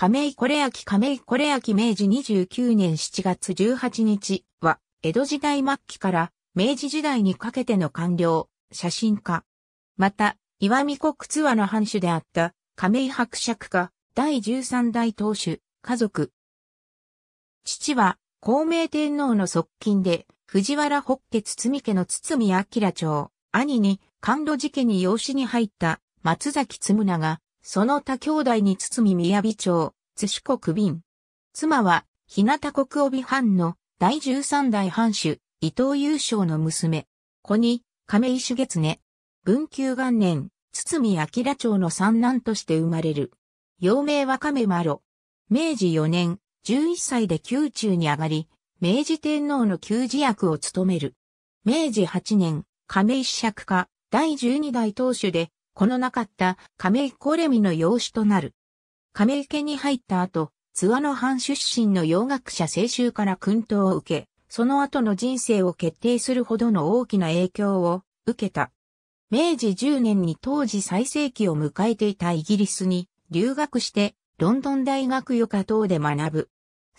亀井これあき亀井これあき明治29年7月18日は、江戸時代末期から明治時代にかけての官僚、写真家。また、岩見国津和の藩主であった亀井伯爵家、第13代当主、家族。父は、孔明天皇の側近で、藤原北家堤家の堤明町、兄に、甘露寺家に養子に入った松崎つむなが、その他兄弟に堤宮美町、津市国便。妻は、日向国帯藩の第13代藩主、伊藤優勝の娘。子に、亀井月ね。文久元年、堤明町の三男として生まれる。幼名は亀麻呂。明治4年、11歳で宮中に上がり、明治天皇の給仕役を務める。明治8年、亀井釈家、第12代当主で、このなかった亀井コレミの養子となる。亀池に入った後、津和の藩出身の洋学者青州から訓導を受け、その後の人生を決定するほどの大きな影響を受けた。明治10年に当時最盛期を迎えていたイギリスに留学してロンドン大学予科等で学ぶ。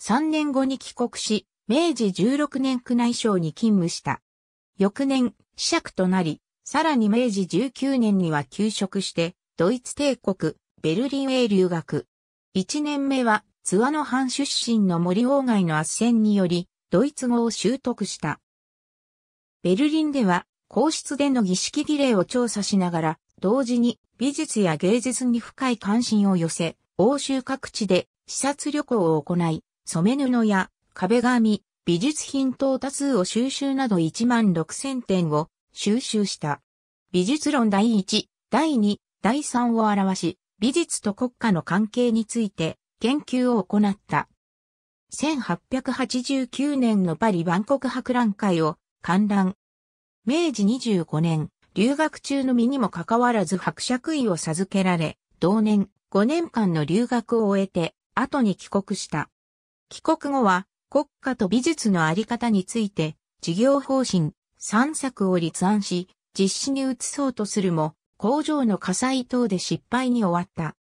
3年後に帰国し、明治16年区内省に勤務した。翌年、子釈となり、さらに明治19年には休職して、ドイツ帝国、ベルリンへ留学。1年目は、ツアノハン出身の森鴎外の圧戦により、ドイツ語を習得した。ベルリンでは、皇室での儀式儀礼を調査しながら、同時に美術や芸術に深い関心を寄せ、欧州各地で視察旅行を行い、染め布や壁紙、美術品等多数を収集など1万6000点を収集した。美術論第1、第2、第3を表し、美術と国家の関係について研究を行った。1889年のパリ万国博覧会を観覧。明治25年、留学中の身にもかかわらず伯爵位を授けられ、同年5年間の留学を終えて、後に帰国した。帰国後は国家と美術のあり方について、事業方針、3策を立案し、実施に移そうとするも、工場の火災等で失敗に終わった。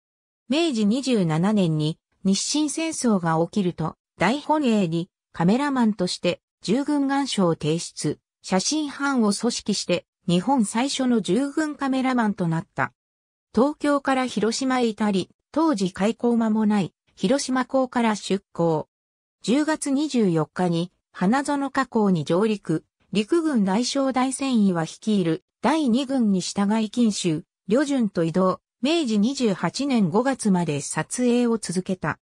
明治27年に日清戦争が起きると大本営にカメラマンとして従軍願書を提出、写真班を組織して日本最初の従軍カメラマンとなった。東京から広島へ至り、当時開港間もない広島港から出港。10月24日に花園河港に上陸、陸軍大正大船員は率いる第2軍に従い禁州、旅順と移動、明治28年5月まで撮影を続けた。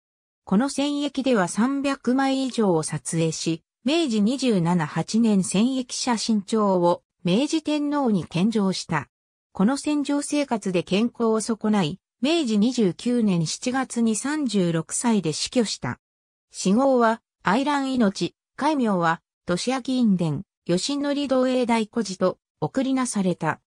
この戦役では300枚以上を撮影し、明治27、8年戦役写真帳を明治天皇に献上した。この戦場生活で健康を損ない、明治29年7月に36歳で死去した。死後は、愛蘭命、戒名は、年明院伝、吉則道英大孤児と、送りなされた。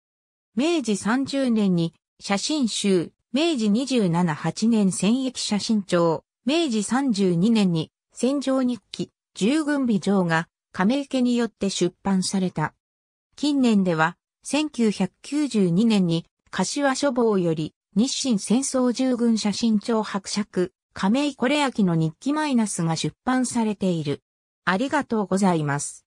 明治30年に写真集、明治278年戦役写真帳、明治32年に戦場日記、従軍備帳が亀池によって出版された。近年では、1992年に柏書房より日清戦争従軍写真帳伯爵、亀井これ明の日記マイナスが出版されている。ありがとうございます。